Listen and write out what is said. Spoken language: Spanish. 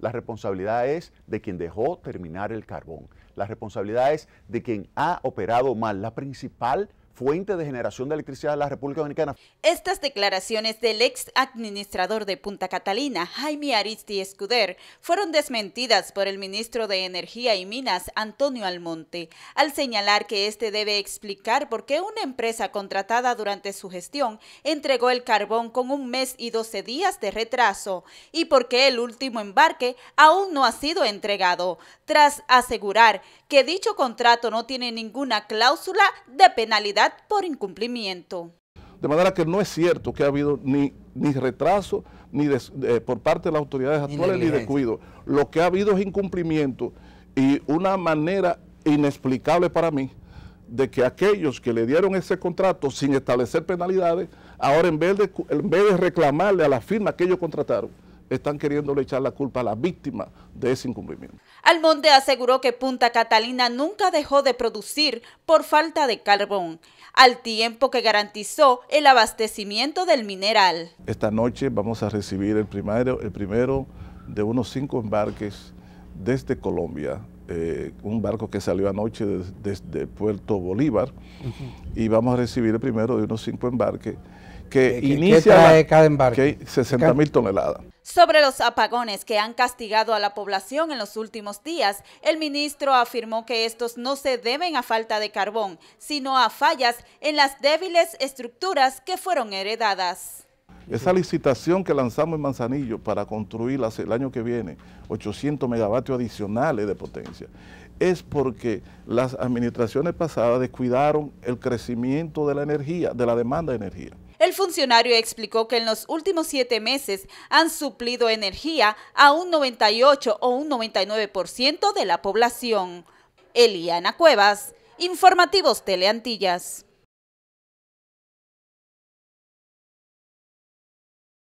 La responsabilidad es de quien dejó terminar el carbón. La responsabilidad es de quien ha operado mal. La principal fuente de generación de electricidad de la República Dominicana. Estas declaraciones del ex administrador de Punta Catalina, Jaime Aristi Escuder, fueron desmentidas por el ministro de Energía y Minas, Antonio Almonte, al señalar que este debe explicar por qué una empresa contratada durante su gestión entregó el carbón con un mes y doce días de retraso y por qué el último embarque aún no ha sido entregado, tras asegurar que dicho contrato no tiene ninguna cláusula de penalidad por incumplimiento. De manera que no es cierto que ha habido ni, ni retraso ni eh, por parte de las autoridades actuales ni, descuido. Lo que ha habido es incumplimiento y una manera inexplicable para mí de que aquellos que le dieron ese contrato sin establecer penalidades, ahora en vez de, en vez de reclamarle a la firma que ellos contrataron, están queriéndole echar la culpa a la víctima de ese incumplimiento. Almonte aseguró que Punta Catalina nunca dejó de producir por falta de carbón, al tiempo que garantizó el abastecimiento del mineral. Esta noche vamos a recibir el primero, de unos cinco embarques desde Colombia, eh, un barco que salió anoche desde, Puerto Bolívar, y vamos a recibir el primero de unos cinco embarques que inicia... cada embarque? Que 60 mil toneladas. Sobre los apagones que han castigado a la población en los últimos días, el ministro afirmó que estos no se deben a falta de carbón, sino a fallas en las débiles estructuras que fueron heredadas. Esa licitación que lanzamos en Manzanillo para construir el año que viene 800 megavatios adicionales de potencia es porque las administraciones pasadas descuidaron el crecimiento de la energía, de la demanda de energía. El funcionario explicó que en los últimos siete meses han suplido energía a un 98 o un 99% de la población. Eliana Cuevas, Informativos Teleantillas.